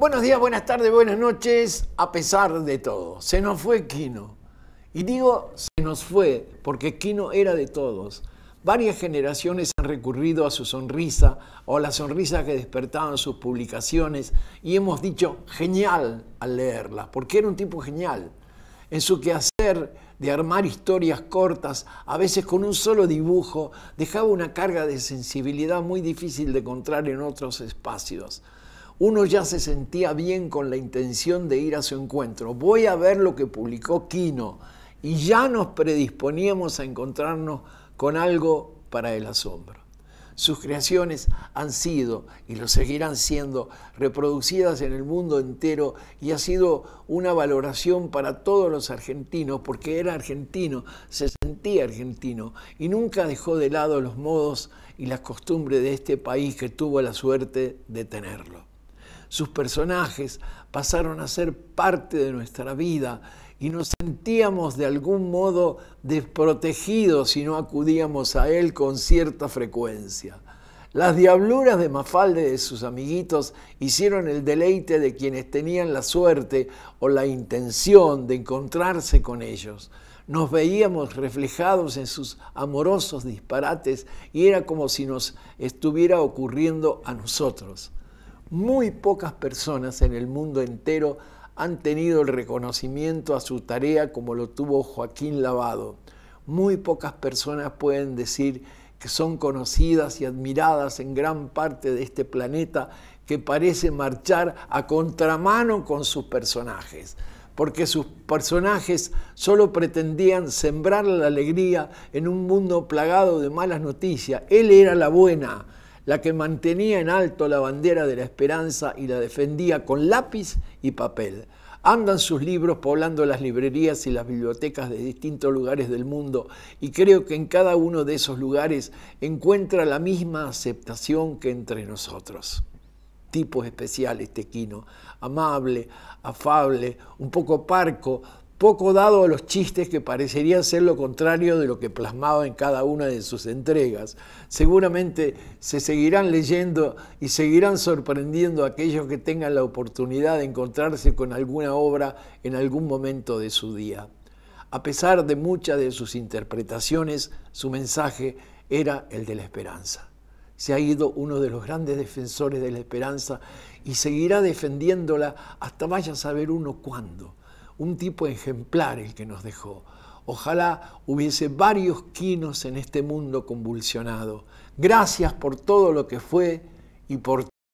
Buenos días, buenas tardes, buenas noches, a pesar de todo. Se nos fue Quino. Y digo se nos fue porque Quino era de todos. Varias generaciones han recurrido a su sonrisa o a la sonrisa que despertaban sus publicaciones y hemos dicho genial al leerlas, porque era un tipo genial. En su quehacer de armar historias cortas, a veces con un solo dibujo, dejaba una carga de sensibilidad muy difícil de encontrar en otros espacios uno ya se sentía bien con la intención de ir a su encuentro. Voy a ver lo que publicó Quino y ya nos predisponíamos a encontrarnos con algo para el asombro. Sus creaciones han sido y lo seguirán siendo reproducidas en el mundo entero y ha sido una valoración para todos los argentinos porque era argentino, se sentía argentino y nunca dejó de lado los modos y las costumbres de este país que tuvo la suerte de tenerlo sus personajes pasaron a ser parte de nuestra vida y nos sentíamos de algún modo desprotegidos si no acudíamos a él con cierta frecuencia. Las diabluras de Mafalde y de sus amiguitos hicieron el deleite de quienes tenían la suerte o la intención de encontrarse con ellos. Nos veíamos reflejados en sus amorosos disparates y era como si nos estuviera ocurriendo a nosotros. Muy pocas personas en el mundo entero han tenido el reconocimiento a su tarea como lo tuvo Joaquín Lavado. Muy pocas personas pueden decir que son conocidas y admiradas en gran parte de este planeta que parece marchar a contramano con sus personajes, porque sus personajes solo pretendían sembrar la alegría en un mundo plagado de malas noticias. Él era la buena, la que mantenía en alto la bandera de la esperanza y la defendía con lápiz y papel. Andan sus libros poblando las librerías y las bibliotecas de distintos lugares del mundo y creo que en cada uno de esos lugares encuentra la misma aceptación que entre nosotros. Tipo especial este amable, afable, un poco parco, poco dado a los chistes que parecerían ser lo contrario de lo que plasmaba en cada una de sus entregas. Seguramente se seguirán leyendo y seguirán sorprendiendo a aquellos que tengan la oportunidad de encontrarse con alguna obra en algún momento de su día. A pesar de muchas de sus interpretaciones, su mensaje era el de la esperanza. Se ha ido uno de los grandes defensores de la esperanza y seguirá defendiéndola hasta vaya a saber uno cuándo un tipo ejemplar el que nos dejó. Ojalá hubiese varios quinos en este mundo convulsionado. Gracias por todo lo que fue y por